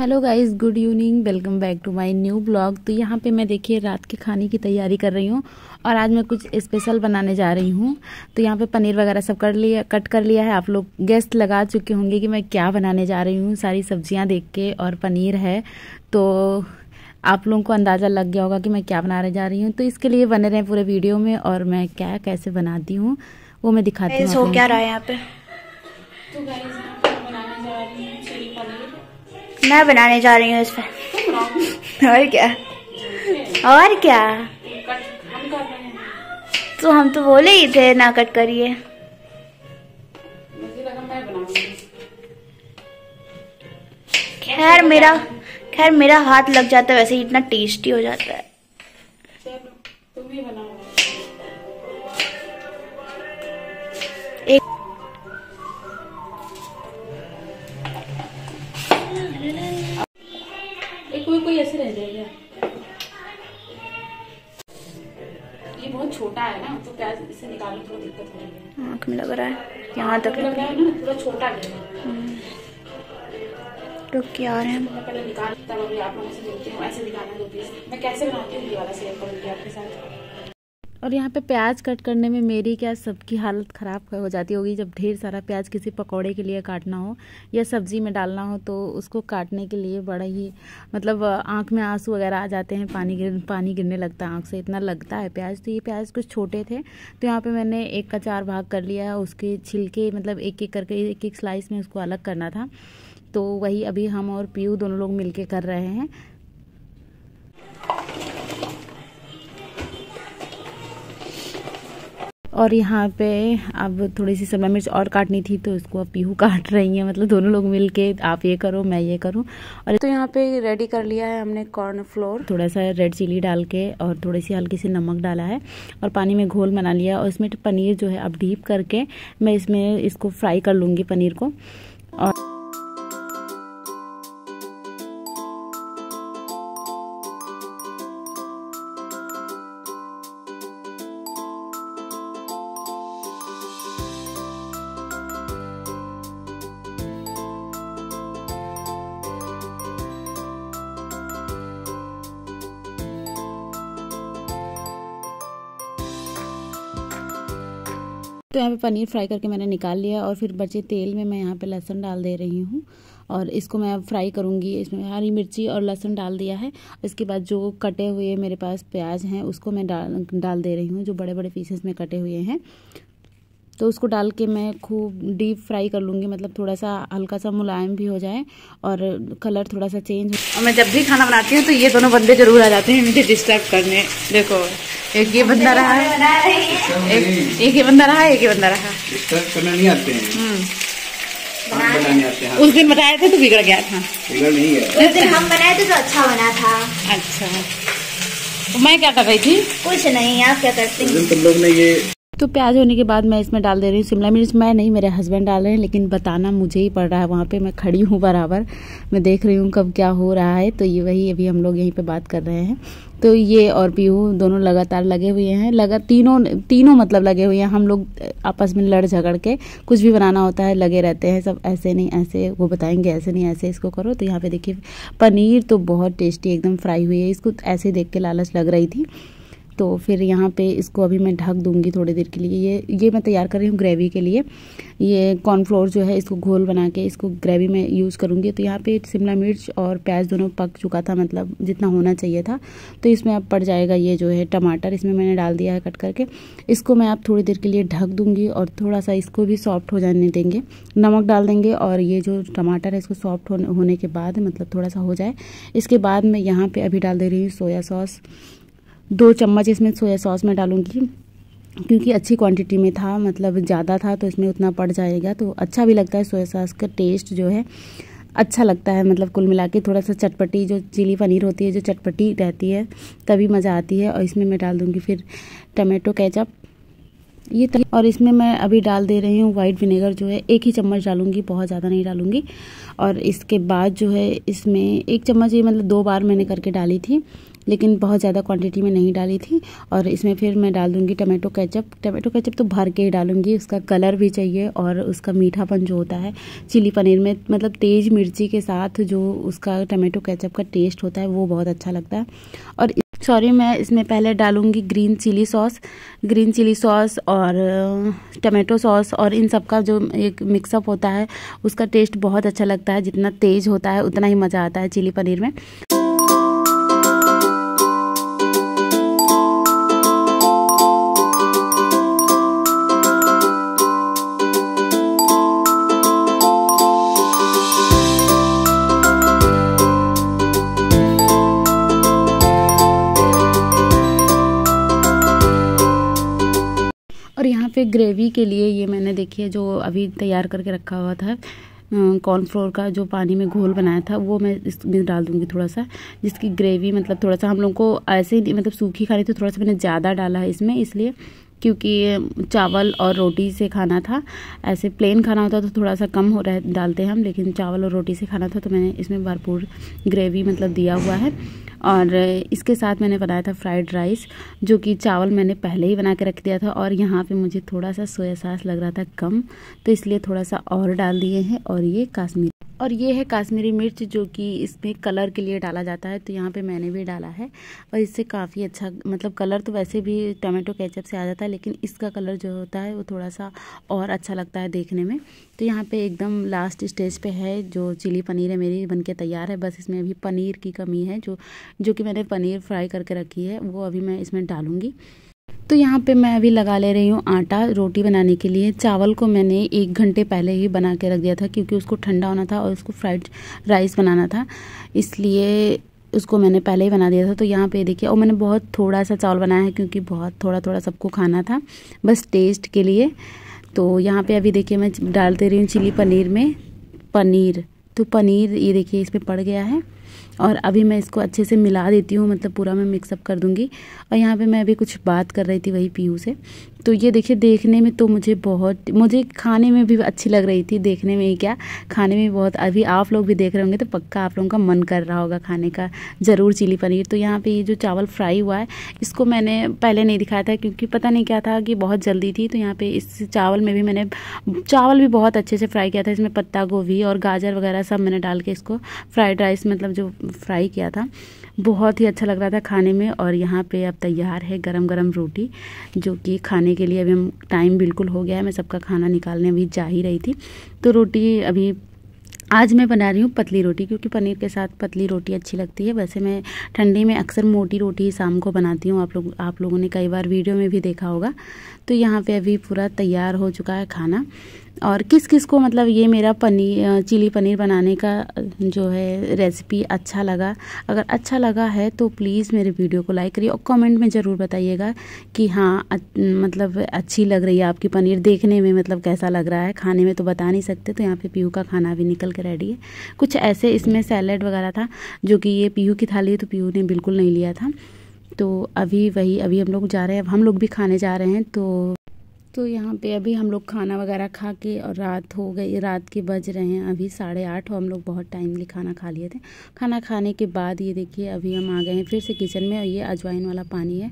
Hello guys good evening welcome back to my new blog तो यहाँ पे मैं देखिए रात के खाने की तैयारी कर रही हूँ और आज मैं कुछ स्पेशल बनाने जा रही हूँ तो यहाँ पे पनीर वगैरह सब कर लिया कट कर लिया है आप लोग गेस्ट लगा चुके होंगे कि मैं क्या बनाने जा रही हूँ सारी सब्जियाँ देख के और पनीर है तो आप लोगों को अंदाज़ा लग गया होगा कि मैं क्या बनाने जा रही हूँ तो इसके लिए बने रहें पूरे वीडियो में और मैं क्या कैसे बनाती हूँ वो मैं दिखाती हूँ क्या रहा है यहाँ पे तो हूँ मैं बनाने जा रही हूँ इस पर और क्या और क्या तो हम तो बोले ही थे ना कट करिए खैर मेरा खैर मेरा हाथ लग जाता है वैसे ही इतना टेस्टी हो जाता है कोई कोई ऐसे रह जाएगा बहुत छोटा है ना तो क्या इसे निकालने थोड़ी दिक्कत हो रही है आँख हाँ, में लग रहा है यहाँ तक लग रहा है ना थोड़ा छोटा गया हम्म। रुक के आ रहे हैं पहले निकाल तब अभी आप लोगों से हूँ ऐसे दिखाना दो पीस मैं कैसे बनाती हूँ ये वाला करूँगी आपके साथ और यहाँ पे प्याज कट करने में मेरी क्या सबकी हालत ख़राब हो जाती होगी जब ढेर सारा प्याज किसी पकोड़े के लिए काटना हो या सब्ज़ी में डालना हो तो उसको काटने के लिए बड़ा ही मतलब आँख में आंसू वगैरह आ जाते हैं पानी गिर पानी गिरने लगता है आँख से इतना लगता है प्याज तो ये प्याज कुछ छोटे थे तो यहाँ पर मैंने एक का चार भाग कर लिया उसके छिलके मतलब एक एक करके एक एक स्लाइस में उसको अलग करना था तो वही अभी हम और पीयू दोनों लोग मिल कर रहे हैं और यहाँ पे अब थोड़ी सी शिमला मिर्च और काटनी थी तो इसको अब पीहू काट रही है मतलब दोनों लोग मिल के आप ये करो मैं ये करूँ और तो यहाँ पे रेडी कर लिया है हमने कॉर्न फ्लोर थोड़ा सा रेड चिली डाल के और थोड़ी सी हल्की सी नमक डाला है और पानी में घोल बना लिया और इसमें पनीर जो है अब डीप करके मैं इसमें इसको फ्राई कर लूँगी पनीर को और तो यहाँ पे पनीर फ्राई करके मैंने निकाल लिया और फिर बचे तेल में मैं यहाँ पे लहसुन डाल दे रही हूँ और इसको मैं अब फ्राई करूँगी इसमें हरी मिर्ची और लहसुन डाल दिया है इसके बाद जो कटे हुए मेरे पास प्याज हैं उसको मैं डाल डाल दे रही हूँ जो बड़े बड़े पीसेस में कटे हुए हैं तो उसको डाल के मैं खूब डीप फ्राई कर लूँगी मतलब थोड़ा सा हल्का सा मुलायम भी हो जाए और कलर थोड़ा सा चेंज हो और मैं जब भी खाना बनाती हूँ तो ये दोनों बंदे जरूर आ जाते हैं मुझे डिस्टर्ब करने देखो एक ये बंदा रहा है एक एक ये बंदा रहा एक ये बंदा रहा करना नहीं हम्म। आते हैं उस दिन बताए था तो बिगड़ गया था नहीं है उस दिन हम बनाए थे तो अच्छा बना था अच्छा तो मैं क्या कर रही थी कुछ नहीं आप क्या करते हैं तुम तो लोग ने ये तो प्याज होने के बाद मैं इसमें डाल दे रही हूँ शिमला मिर्च मैं नहीं मेरे हस्बैंड डाल रहे हैं लेकिन बताना मुझे ही पड़ रहा है वहाँ पे मैं खड़ी हूँ बराबर मैं देख रही हूँ कब क्या हो रहा है तो ये वही अभी हम लोग यहीं पे बात कर रहे हैं तो ये और पीहू दोनों लगातार लगे हुए हैं लगा तीनों तीनों मतलब लगे हुए हैं हम लोग आपस में लड़ झगड़ के कुछ भी बनाना होता है लगे रहते हैं सब ऐसे नहीं ऐसे वो बताएंगे ऐसे नहीं ऐसे इसको करो तो यहाँ पे देखिए पनीर तो बहुत टेस्टी एकदम फ्राई हुई है इसको ऐसे देख के लालच लग रही थी तो फिर यहाँ पे इसको अभी मैं ढक दूँगी थोड़ी देर के लिए ये ये मैं तैयार कर रही हूँ ग्रेवी के लिए ये कॉर्नफ्लोर जो है इसको घोल बना के इसको ग्रेवी में यूज़ करूँगी तो यहाँ पे शिमला मिर्च और प्याज दोनों पक चुका था मतलब जितना होना चाहिए था तो इसमें अब पड़ जाएगा ये जो है टमाटर इसमें मैंने डाल दिया है कट करके इसको मैं अब थोड़ी देर के लिए ढक दूँगी और थोड़ा सा इसको भी सॉफ्ट हो जाने देंगे नमक डाल देंगे और ये जो टमाटर है इसको सॉफ्ट होने के बाद मतलब थोड़ा सा हो जाए इसके बाद मैं यहाँ पर अभी डाल दे रही हूँ सोया सॉस दो चम्मच इसमें सोया सॉस में डालूँगी क्योंकि अच्छी क्वांटिटी में था मतलब ज़्यादा था तो इसमें उतना पड़ जाएगा तो अच्छा भी लगता है सोया सॉस का टेस्ट जो है अच्छा लगता है मतलब कुल मिला के थोड़ा सा चटपटी जो चिली पनीर होती है जो चटपटी रहती है तभी मज़ा आती है और इसमें मैं डाल दूँगी फिर टमाटो कैचअप ये तो और इसमें मैं अभी डाल दे रही हूँ वाइट विनेगर जो है एक ही चम्मच डालूंगी बहुत ज़्यादा नहीं डालूंगी और इसके बाद जो है इसमें एक चम्मच ये मतलब दो बार मैंने करके डाली थी लेकिन बहुत ज़्यादा क्वांटिटी में नहीं डाली थी और इसमें फिर मैं डाल दूँगी टमाटो केचप टमाटो केचप तो भर के ही डालूंगी उसका कलर भी चाहिए और उसका मीठापन जो होता है चिली पनीर में मतलब तेज़ मिर्ची के साथ जो उसका टमाटो केचप का टेस्ट होता है वो बहुत अच्छा लगता है और सॉरी मैं इसमें पहले डालूँगी green chilli sauce green chilli sauce और टमाटो सॉस और इन सब का जो एक मिक्सअप होता है उसका टेस्ट बहुत अच्छा लगता है जितना तेज़ होता है उतना ही मज़ा आता है चिली पनीर में और यहाँ पे ग्रेवी के लिए ये मैंने देखिए जो अभी तैयार करके रखा हुआ था कॉर्नफ्लोर का जो पानी में घोल बनाया था वो मैं इसमें डाल दूँगी थोड़ा सा जिसकी ग्रेवी मतलब थोड़ा सा हम लोग को ऐसे ही मतलब सूखी खानी तो थोड़ा सा मैंने ज़्यादा डाला है इसमें इसलिए क्योंकि चावल और रोटी से खाना था ऐसे प्लेन खाना होता तो थोड़ा सा कम हो रहा है डालते हैं हम लेकिन चावल और रोटी से खाना था तो मैंने इसमें भरपूर ग्रेवी मतलब दिया हुआ है और इसके साथ मैंने बनाया था फ्राइड राइस जो कि चावल मैंने पहले ही बना के रख दिया था और यहाँ पे मुझे थोड़ा सा सोया सास लग रहा था कम तो इसलिए थोड़ा सा और डाल दिए हैं और ये काश्मीर और ये है काश्मीरी मिर्च जो कि इसमें कलर के लिए डाला जाता है तो यहाँ पे मैंने भी डाला है और इससे काफ़ी अच्छा मतलब कलर तो वैसे भी टमाटो केचप से आ जाता है लेकिन इसका कलर जो होता है वो थोड़ा सा और अच्छा लगता है देखने में तो यहाँ पे एकदम लास्ट स्टेज पे है जो चिली पनीर है मेरी बन तैयार है बस इसमें अभी पनीर की कमी है जो जो कि मैंने पनीर फ्राई करके रखी है वो अभी मैं इसमें डालूँगी तो यहाँ पे मैं अभी लगा ले रही हूँ आटा रोटी बनाने के लिए चावल को मैंने एक घंटे पहले ही बना के रख दिया था क्योंकि उसको ठंडा होना था और उसको फ्राइड राइस बनाना था इसलिए उसको मैंने पहले ही बना दिया था तो यहाँ पे देखिए और मैंने बहुत थोड़ा सा चावल बनाया है क्योंकि बहुत थोड़ा थोड़ा सबको खाना था बस टेस्ट के लिए तो यहाँ पर अभी देखिए मैं डाल दे रही हूँ चिली पनीर में पनीर तो पनीर ये देखिए इसमें पड़ गया है और अभी मैं इसको अच्छे से मिला देती हूँ मतलब पूरा मैं मिक्सअप कर दूँगी और यहाँ पे मैं अभी कुछ बात कर रही थी वही पीयू से तो ये देखिए देखने में तो मुझे बहुत मुझे खाने में भी अच्छी लग रही थी देखने में ही क्या खाने में बहुत अभी आप लोग भी देख रहे होंगे तो पक्का आप लोगों का मन कर रहा होगा खाने का ज़रूर चिली पनीर तो यहाँ पे ये जो चावल फ्राई हुआ है इसको मैंने पहले नहीं दिखाया था क्योंकि पता नहीं क्या था कि बहुत जल्दी थी तो यहाँ पर इस चावल में भी मैंने चावल भी बहुत अच्छे से फ्राई किया था इसमें पत्ता गोभी और गाजर वगैरह सब मैंने डाल के इसको फ्राइड राइस मतलब जो फ्राई किया था बहुत ही अच्छा लग रहा था खाने में और यहाँ पे अब तैयार है गरम गरम रोटी जो कि खाने के लिए अभी हम टाइम बिल्कुल हो गया है मैं सबका खाना निकालने अभी जा ही रही थी तो रोटी अभी आज मैं बना रही हूँ पतली रोटी क्योंकि पनीर के साथ पतली रोटी अच्छी लगती है वैसे मैं ठंडी में अक्सर मोटी रोटी ही शाम को बनाती हूँ आप लोग आप लोगों ने कई बार वीडियो में भी देखा होगा तो यहाँ पे अभी पूरा तैयार हो चुका है खाना और किस किस को मतलब ये मेरा पनीर चिली पनीर बनाने का जो है रेसिपी अच्छा लगा अगर अच्छा लगा है तो प्लीज़ मेरे वीडियो को लाइक करिए और कमेंट में ज़रूर बताइएगा कि हाँ मतलब अच्छी लग रही है आपकी पनीर देखने में मतलब कैसा लग रहा है खाने में तो बता नहीं सकते तो यहाँ पे पीहू का खाना भी निकल के रेडी है कुछ ऐसे इसमें सैलड वगैरह था जो कि ये पीयू की थाली है तो पीयू ने बिल्कुल नहीं लिया था तो अभी वही अभी हम लोग जा रहे हैं अब हम लोग भी खाने जा रहे हैं तो तो यहाँ पे अभी हम लोग खाना वगैरह खा के और रात हो गई रात के बज रहे हैं अभी साढ़े आठ हम लोग बहुत टाइमली खाना खा लिए थे खाना खाने के बाद ये देखिए अभी हम आ गए हैं फिर से किचन में और ये अजवाइन वाला पानी है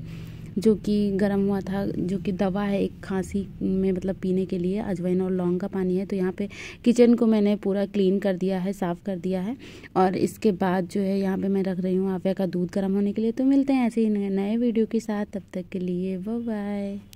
जो कि गर्म हुआ था जो कि दवा है एक खांसी में मतलब पीने के लिए अजवाइन और लौंग का पानी है तो यहाँ पे किचन को मैंने पूरा क्लीन कर दिया है साफ़ कर दिया है और इसके बाद जो है यहाँ पे मैं रख रही हूँ आफिया का दूध गर्म होने के लिए तो मिलते हैं ऐसे ही नए वीडियो के साथ तब तक के लिए बाय